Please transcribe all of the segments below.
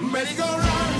merry go run.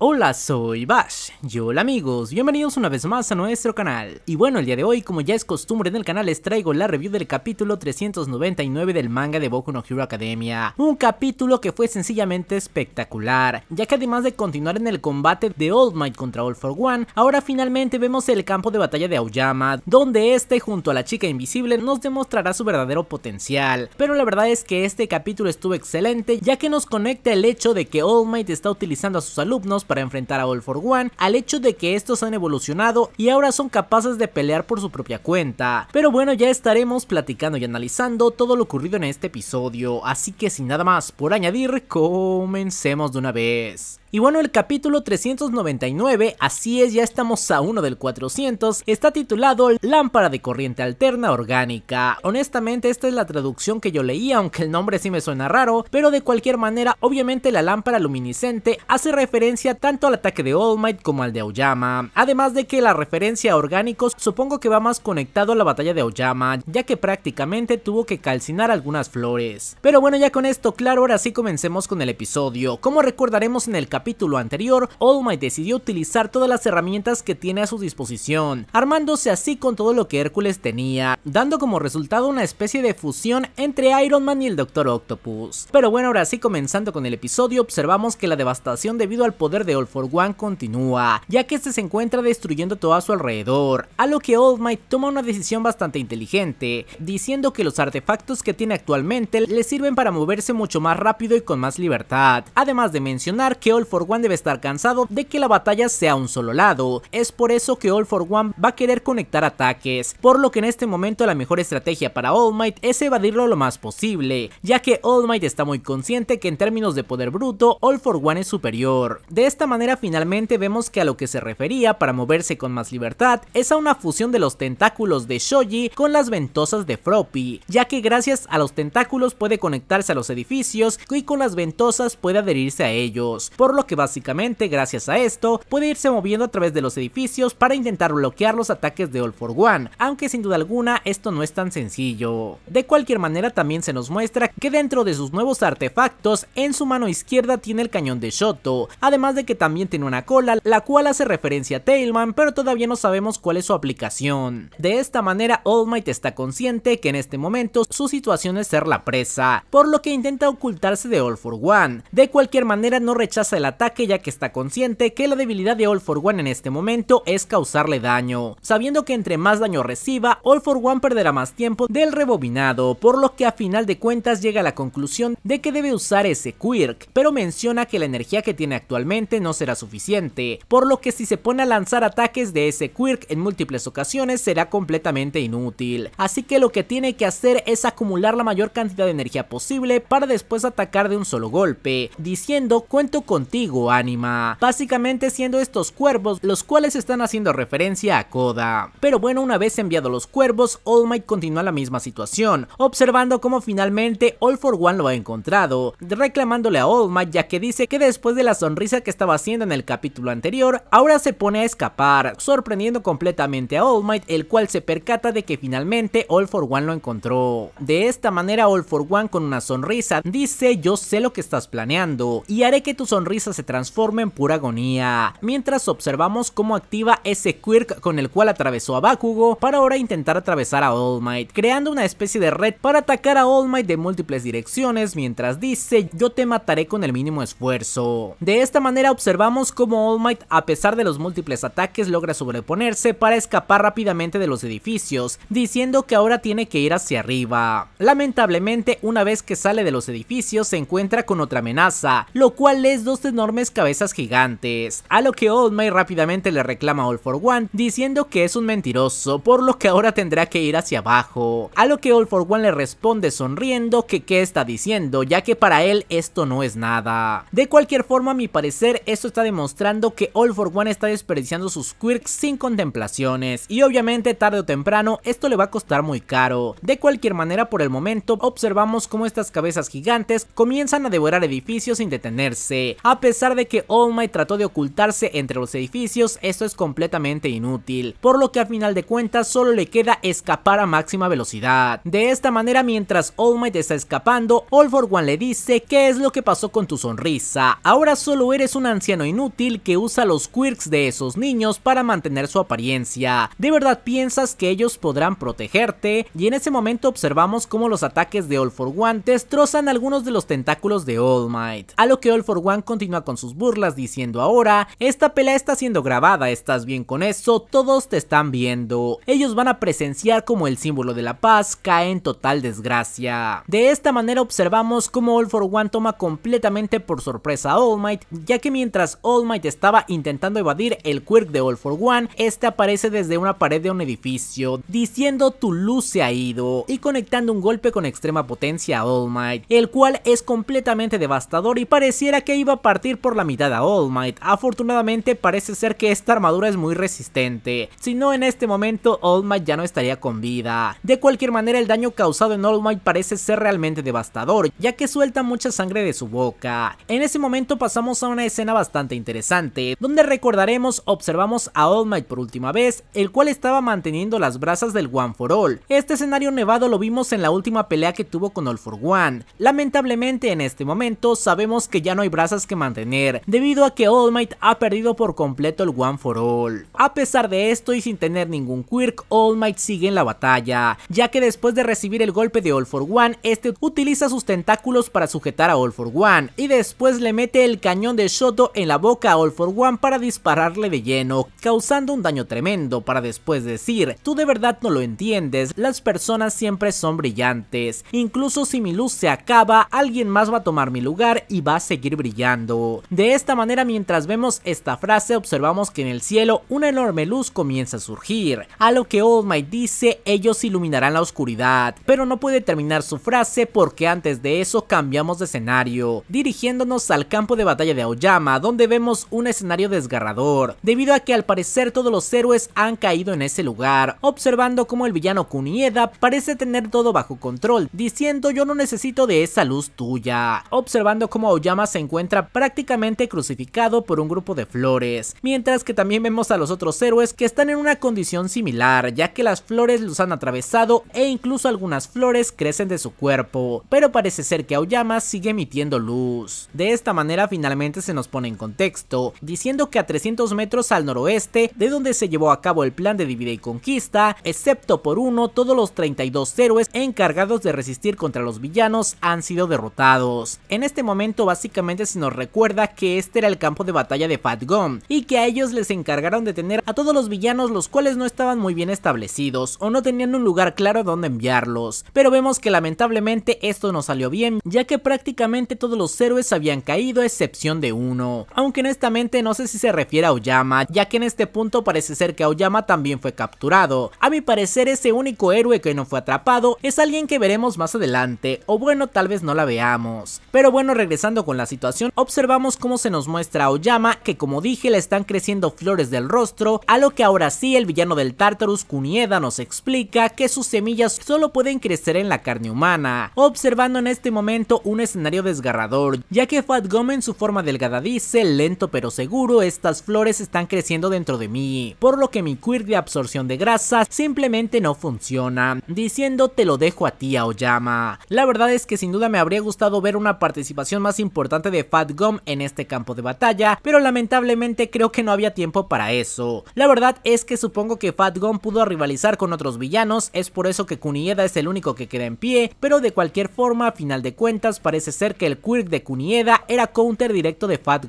Hola, soy Bash. Y hola amigos, bienvenidos una vez más a nuestro canal. Y bueno, el día de hoy, como ya es costumbre en el canal, les traigo la review del capítulo 399 del manga de Boku no Hero Academia. Un capítulo que fue sencillamente espectacular, ya que además de continuar en el combate de Old Might contra All For One, ahora finalmente vemos el campo de batalla de Aoyama, donde este junto a la chica invisible nos demostrará su verdadero potencial. Pero la verdad es que este capítulo estuvo excelente, ya que nos conecta el hecho de que All Might está utilizando a sus alumnos para enfrentar a All for One al hecho de que estos han evolucionado y ahora son capaces de pelear por su propia cuenta. Pero bueno, ya estaremos platicando y analizando todo lo ocurrido en este episodio, así que sin nada más por añadir, comencemos de una vez. Y bueno, el capítulo 399, así es, ya estamos a uno del 400, está titulado Lámpara de corriente alterna orgánica. Honestamente, esta es la traducción que yo leí, aunque el nombre sí me suena raro, pero de cualquier manera, obviamente la lámpara luminiscente hace referencia tanto al ataque de All Might como al de Aoyama. Además de que la referencia a orgánicos supongo que va más conectado a la batalla de Aoyama, ya que prácticamente tuvo que calcinar algunas flores. Pero bueno, ya con esto claro, ahora sí comencemos con el episodio. Como recordaremos en el capítulo capítulo anterior, All Might decidió utilizar todas las herramientas que tiene a su disposición, armándose así con todo lo que Hércules tenía, dando como resultado una especie de fusión entre Iron Man y el Doctor Octopus. Pero bueno, ahora sí comenzando con el episodio, observamos que la devastación debido al poder de All for One continúa, ya que este se encuentra destruyendo todo a su alrededor, a lo que All Might toma una decisión bastante inteligente, diciendo que los artefactos que tiene actualmente le sirven para moverse mucho más rápido y con más libertad, además de mencionar que All for One debe estar cansado de que la batalla sea un solo lado. Es por eso que All for One va a querer conectar ataques, por lo que en este momento la mejor estrategia para All Might es evadirlo lo más posible, ya que All Might está muy consciente que en términos de poder bruto, All for One es superior. De esta manera finalmente vemos que a lo que se refería para moverse con más libertad es a una fusión de los tentáculos de Shoji con las ventosas de Froppy, ya que gracias a los tentáculos puede conectarse a los edificios y con las ventosas puede adherirse a ellos, por lo que básicamente gracias a esto puede irse moviendo a través de los edificios para intentar bloquear los ataques de All for One, aunque sin duda alguna esto no es tan sencillo. De cualquier manera también se nos muestra que dentro de sus nuevos artefactos en su mano izquierda tiene el cañón de Shoto, además de que también tiene una cola la cual hace referencia a Tailman pero todavía no sabemos cuál es su aplicación. De esta manera All Might está consciente que en este momento su situación es ser la presa, por lo que intenta ocultarse de All for One. De cualquier manera no rechaza el ataque ya que está consciente que la debilidad de All for One en este momento es causarle daño, sabiendo que entre más daño reciba, All for One perderá más tiempo del rebobinado, por lo que a final de cuentas llega a la conclusión de que debe usar ese Quirk, pero menciona que la energía que tiene actualmente no será suficiente, por lo que si se pone a lanzar ataques de ese Quirk en múltiples ocasiones será completamente inútil, así que lo que tiene que hacer es acumular la mayor cantidad de energía posible para después atacar de un solo golpe, diciendo cuento contigo anima, básicamente siendo estos cuervos los cuales están haciendo referencia a Koda. Pero bueno, una vez enviado los cuervos, All Might continúa la misma situación, observando cómo finalmente All for One lo ha encontrado, reclamándole a All Might ya que dice que después de la sonrisa que estaba haciendo en el capítulo anterior, ahora se pone a escapar, sorprendiendo completamente a All Might, el cual se percata de que finalmente All for One lo encontró. De esta manera All for One con una sonrisa dice yo sé lo que estás planeando y haré que tu sonrisa se transforma en pura agonía, mientras observamos cómo activa ese quirk con el cual atravesó a Bakugo para ahora intentar atravesar a All Might, creando una especie de red para atacar a All Might de múltiples direcciones mientras dice yo te mataré con el mínimo esfuerzo. De esta manera observamos cómo All Might a pesar de los múltiples ataques logra sobreponerse para escapar rápidamente de los edificios, diciendo que ahora tiene que ir hacia arriba. Lamentablemente una vez que sale de los edificios se encuentra con otra amenaza, lo cual es dos de enormes cabezas gigantes, a lo que Old May rápidamente le reclama a All For One diciendo que es un mentiroso, por lo que ahora tendrá que ir hacia abajo, a lo que All For One le responde sonriendo que qué está diciendo, ya que para él esto no es nada. De cualquier forma, a mi parecer, esto está demostrando que All For One está desperdiciando sus quirks sin contemplaciones, y obviamente tarde o temprano esto le va a costar muy caro. De cualquier manera, por el momento, observamos cómo estas cabezas gigantes comienzan a devorar edificios sin detenerse, pesar de que All Might trató de ocultarse entre los edificios, esto es completamente inútil, por lo que al final de cuentas solo le queda escapar a máxima velocidad. De esta manera, mientras All Might está escapando, All For One le dice qué es lo que pasó con tu sonrisa, ahora solo eres un anciano inútil que usa los quirks de esos niños para mantener su apariencia. ¿De verdad piensas que ellos podrán protegerte? Y en ese momento observamos cómo los ataques de All For One destrozan algunos de los tentáculos de All Might, a lo que All For One continúa con sus burlas diciendo ahora, esta pelea está siendo grabada, estás bien con eso, todos te están viendo. Ellos van a presenciar como el símbolo de la paz cae en total desgracia. De esta manera observamos como All For One toma completamente por sorpresa a All Might, ya que mientras All Might estaba intentando evadir el quirk de All For One, este aparece desde una pared de un edificio, diciendo tu luz se ha ido, y conectando un golpe con extrema potencia a All Might, el cual es completamente devastador y pareciera que iba a por la mitad a All Might, afortunadamente parece ser que esta armadura es muy resistente, si no en este momento All Might ya no estaría con vida. De cualquier manera el daño causado en All Might parece ser realmente devastador, ya que suelta mucha sangre de su boca. En ese momento pasamos a una escena bastante interesante, donde recordaremos observamos a All Might por última vez, el cual estaba manteniendo las brasas del One for All. Este escenario nevado lo vimos en la última pelea que tuvo con All for One. Lamentablemente en este momento sabemos que ya no hay brasas que mantener mantener, debido a que All Might ha perdido por completo el One for All. A pesar de esto y sin tener ningún quirk, All Might sigue en la batalla, ya que después de recibir el golpe de All for One, este utiliza sus tentáculos para sujetar a All for One y después le mete el cañón de Shoto en la boca a All for One para dispararle de lleno, causando un daño tremendo para después decir, tú de verdad no lo entiendes, las personas siempre son brillantes, incluso si mi luz se acaba, alguien más va a tomar mi lugar y va a seguir brillando. De esta manera mientras vemos esta frase observamos que en el cielo una enorme luz comienza a surgir, a lo que Old Might dice ellos iluminarán la oscuridad, pero no puede terminar su frase porque antes de eso cambiamos de escenario, dirigiéndonos al campo de batalla de Aoyama donde vemos un escenario desgarrador, debido a que al parecer todos los héroes han caído en ese lugar, observando como el villano Kunieda parece tener todo bajo control, diciendo yo no necesito de esa luz tuya, observando como Aoyama se encuentra prácticamente prácticamente crucificado por un grupo de flores, mientras que también vemos a los otros héroes que están en una condición similar, ya que las flores los han atravesado e incluso algunas flores crecen de su cuerpo, pero parece ser que Aoyama sigue emitiendo luz. De esta manera finalmente se nos pone en contexto, diciendo que a 300 metros al noroeste, de donde se llevó a cabo el plan de divide y conquista, excepto por uno, todos los 32 héroes encargados de resistir contra los villanos han sido derrotados. En este momento básicamente se nos recuerda recuerda que este era el campo de batalla de Fat Gum y que a ellos les encargaron de tener a todos los villanos los cuales no estaban muy bien establecidos o no tenían un lugar claro donde enviarlos. Pero vemos que lamentablemente esto no salió bien ya que prácticamente todos los héroes habían caído a excepción de uno. Aunque honestamente no sé si se refiere a Oyama ya que en este punto parece ser que Oyama también fue capturado. A mi parecer ese único héroe que no fue atrapado es alguien que veremos más adelante o bueno tal vez no la veamos. Pero bueno regresando con la situación observamos vamos cómo se nos muestra a Oyama, que como dije le están creciendo flores del rostro, a lo que ahora sí el villano del Tartarus, Kunieda, nos explica que sus semillas solo pueden crecer en la carne humana, observando en este momento un escenario desgarrador, ya que Fat Gum en su forma delgada dice, lento pero seguro, estas flores están creciendo dentro de mí, por lo que mi quirk de absorción de grasa simplemente no funciona, diciendo te lo dejo a ti Oyama La verdad es que sin duda me habría gustado ver una participación más importante de Fat Gum en este campo de batalla, pero lamentablemente creo que no había tiempo para eso. La verdad es que supongo que Fat pudo rivalizar con otros villanos, es por eso que Kunieda es el único que queda en pie, pero de cualquier forma, a final de cuentas, parece ser que el quirk de Kunieda era counter directo de Fat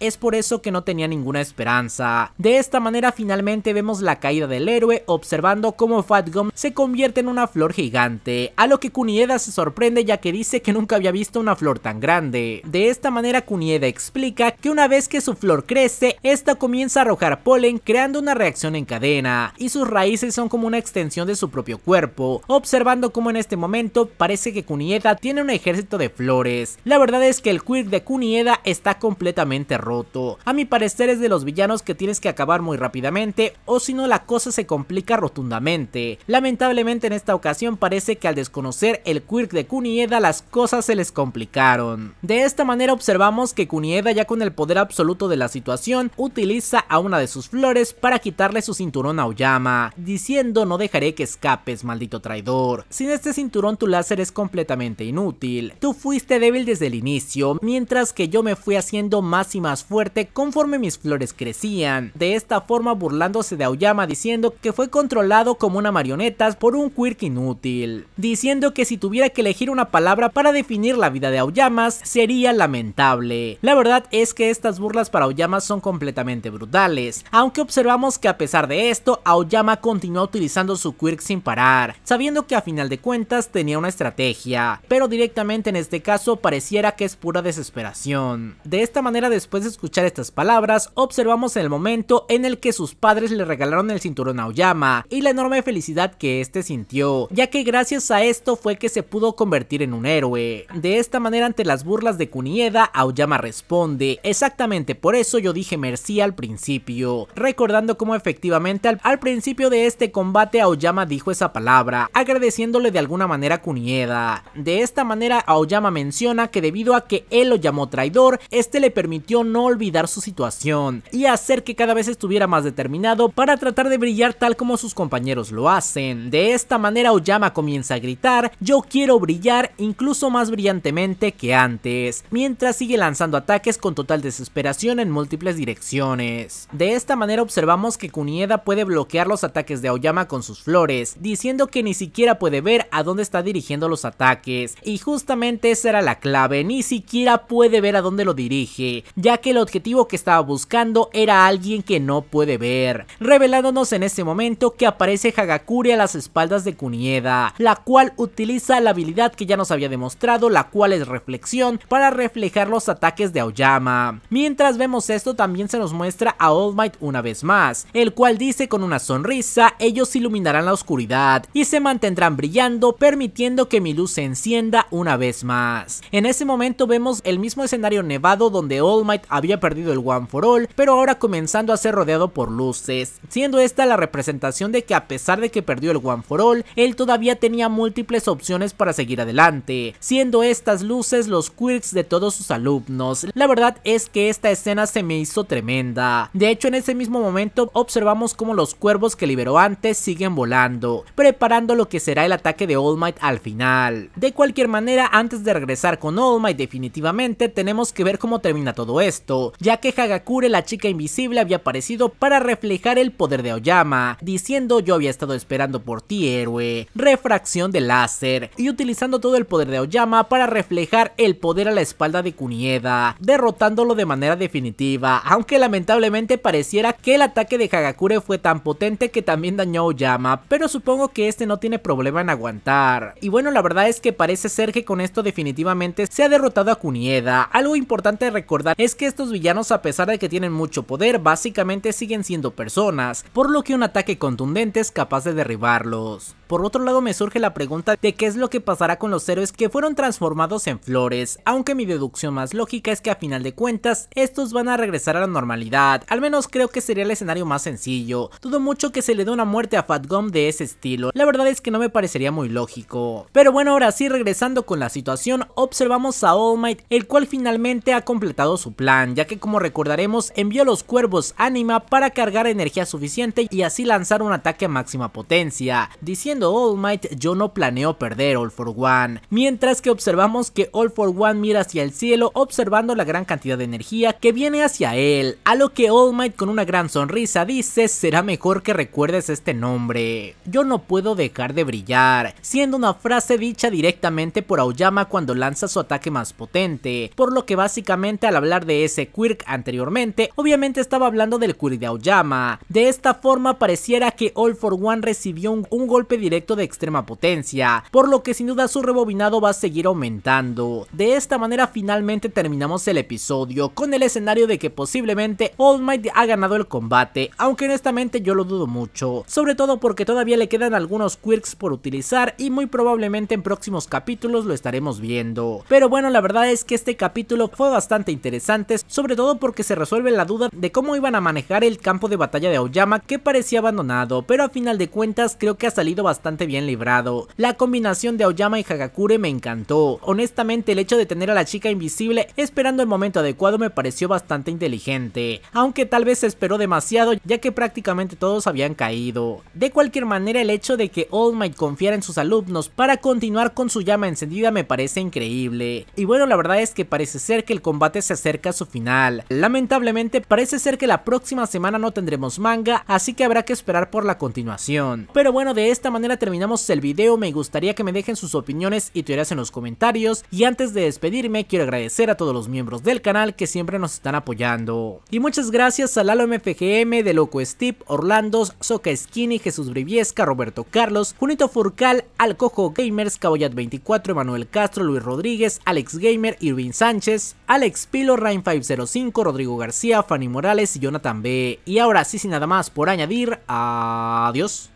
Es por eso que no tenía ninguna esperanza. De esta manera finalmente vemos la caída del héroe observando cómo Fat se convierte en una flor gigante, a lo que Kunieda se sorprende ya que dice que nunca había visto una flor tan grande. De esta manera Kunieda Nieve explica que una vez que su flor crece, esta comienza a arrojar polen creando una reacción en cadena, y sus raíces son como una extensión de su propio cuerpo, observando cómo en este momento parece que Kunieda tiene un ejército de flores. La verdad es que el quirk de Kunieda está completamente roto. A mi parecer es de los villanos que tienes que acabar muy rápidamente, o si no la cosa se complica rotundamente. Lamentablemente en esta ocasión parece que al desconocer el quirk de Kunieda las cosas se les complicaron. De esta manera observamos que Kunieda ya con el poder absoluto de la situación utiliza a una de sus flores para quitarle su cinturón a Oyama, diciendo no dejaré que escapes maldito traidor. Sin este cinturón tu láser es completamente inútil, tú fuiste débil desde el inicio, mientras que yo me fui haciendo más y más fuerte conforme mis flores crecían, de esta forma burlándose de Aoyama diciendo que fue controlado como una marioneta por un quirk inútil, diciendo que si tuviera que elegir una palabra para definir la vida de Aoyamas sería lamentable. La verdad es que estas burlas para Aoyama son completamente brutales, aunque observamos que a pesar de esto, Aoyama continuó utilizando su quirk sin parar, sabiendo que a final de cuentas tenía una estrategia, pero directamente en este caso pareciera que es pura desesperación. De esta manera después de escuchar estas palabras, observamos el momento en el que sus padres le regalaron el cinturón a Aoyama y la enorme felicidad que este sintió, ya que gracias a esto fue que se pudo convertir en un héroe. De esta manera ante las burlas de Kunieda, Aoyama responde. Exactamente por eso yo dije Merci al principio. Recordando cómo efectivamente al, principio de este combate Aoyama dijo esa palabra, agradeciéndole de alguna manera a Kunieda. De esta manera Aoyama menciona que debido a que él lo llamó traidor, este le permitió no olvidar su situación y hacer que cada vez estuviera más determinado para tratar de brillar tal como sus compañeros lo hacen. De esta manera Aoyama comienza a gritar, yo quiero brillar incluso más brillantemente que antes, mientras sigue lanzando lanzando ataques con total desesperación en múltiples direcciones. De esta manera observamos que Kunieda puede bloquear los ataques de Aoyama con sus flores, diciendo que ni siquiera puede ver a dónde está dirigiendo los ataques, y justamente esa era la clave, ni siquiera puede ver a dónde lo dirige, ya que el objetivo que estaba buscando era alguien que no puede ver, revelándonos en este momento que aparece Hagakure a las espaldas de Kunieda, la cual utiliza la habilidad que ya nos había demostrado, la cual es reflexión, para reflejar los ataques de Aoyama. Mientras vemos esto también se nos muestra a All Might una vez más, el cual dice con una sonrisa ellos iluminarán la oscuridad y se mantendrán brillando permitiendo que mi luz se encienda una vez más. En ese momento vemos el mismo escenario nevado donde All Might había perdido el One for All pero ahora comenzando a ser rodeado por luces, siendo esta la representación de que a pesar de que perdió el One for All, él todavía tenía múltiples opciones para seguir adelante, siendo estas luces los quirks de todos sus alumnos la verdad es que esta escena se me hizo tremenda. De hecho, en ese mismo momento observamos cómo los cuervos que liberó antes siguen volando, preparando lo que será el ataque de All Might al final. De cualquier manera, antes de regresar con All Might definitivamente, tenemos que ver cómo termina todo esto, ya que Hagakure, la chica invisible, había aparecido para reflejar el poder de Oyama, diciendo yo había estado esperando por ti, héroe, refracción de láser, y utilizando todo el poder de Oyama para reflejar el poder a la espalda de Kuniedo derrotándolo de manera definitiva, aunque lamentablemente pareciera que el ataque de Hagakure fue tan potente que también dañó a Oyama, pero supongo que este no tiene problema en aguantar. Y bueno, la verdad es que parece ser que con esto definitivamente se ha derrotado a Kunieda. Algo importante de recordar es que estos villanos a pesar de que tienen mucho poder, básicamente siguen siendo personas, por lo que un ataque contundente es capaz de derribarlos. Por otro lado me surge la pregunta de qué es lo que pasará con los héroes que fueron transformados en flores, aunque mi deducción más lógica es que a final de cuentas estos van a regresar a la normalidad, al menos creo que sería el escenario más sencillo, dudo mucho que se le dé una muerte a Fat Gum de ese estilo, la verdad es que no me parecería muy lógico. Pero bueno ahora sí regresando con la situación observamos a All Might el cual finalmente ha completado su plan, ya que como recordaremos envió los cuervos Anima para cargar energía suficiente y así lanzar un ataque a máxima potencia, diciendo All oh, Might, yo no planeo perder All for One. Mientras que observamos que All for One mira hacia el cielo observando la gran cantidad de energía que viene hacia él, a lo que All Might con una gran sonrisa dice será mejor que recuerdes este nombre. Yo no puedo dejar de brillar, siendo una frase dicha directamente por Aoyama cuando lanza su ataque más potente, por lo que básicamente al hablar de ese quirk anteriormente, obviamente estaba hablando del quirk de Aoyama. De esta forma pareciera que All for One recibió un, un golpe directo de extrema potencia, por lo que sin duda su rebobinado va a seguir aumentando. De esta manera finalmente terminamos el episodio, con el escenario de que posiblemente All Might ha ganado el combate, aunque honestamente yo lo dudo mucho, sobre todo porque todavía le quedan algunos quirks por utilizar y muy probablemente en próximos capítulos lo estaremos viendo. Pero bueno, la verdad es que este capítulo fue bastante interesante, sobre todo porque se resuelve la duda de cómo iban a manejar el campo de batalla de Aoyama que parecía abandonado, pero a final de cuentas creo que ha salido bastante bastante bien librado. La combinación de Aoyama y Hagakure me encantó. Honestamente el hecho de tener a la chica invisible esperando el momento adecuado me pareció bastante inteligente, aunque tal vez se esperó demasiado ya que prácticamente todos habían caído. De cualquier manera el hecho de que All Might confiara en sus alumnos para continuar con su llama encendida me parece increíble. Y bueno la verdad es que parece ser que el combate se acerca a su final. Lamentablemente parece ser que la próxima semana no tendremos manga así que habrá que esperar por la continuación. Pero bueno de esta manera terminamos el video, me gustaría que me dejen sus opiniones y teorías en los comentarios y antes de despedirme quiero agradecer a todos los miembros del canal que siempre nos están apoyando. Y muchas gracias a Lalo MFGM, De Loco Steve, Orlando, Soca Skinny, Jesús Briviesca, Roberto Carlos, Junito Furcal, Alcojo Gamers, Cabollat24, Emanuel Castro, Luis Rodríguez, Alex Gamer, Irvin Sánchez, Alex Pilo, Rain505, Rodrigo García, Fanny Morales y Jonathan B. Y ahora sí, sin nada más por añadir, adiós.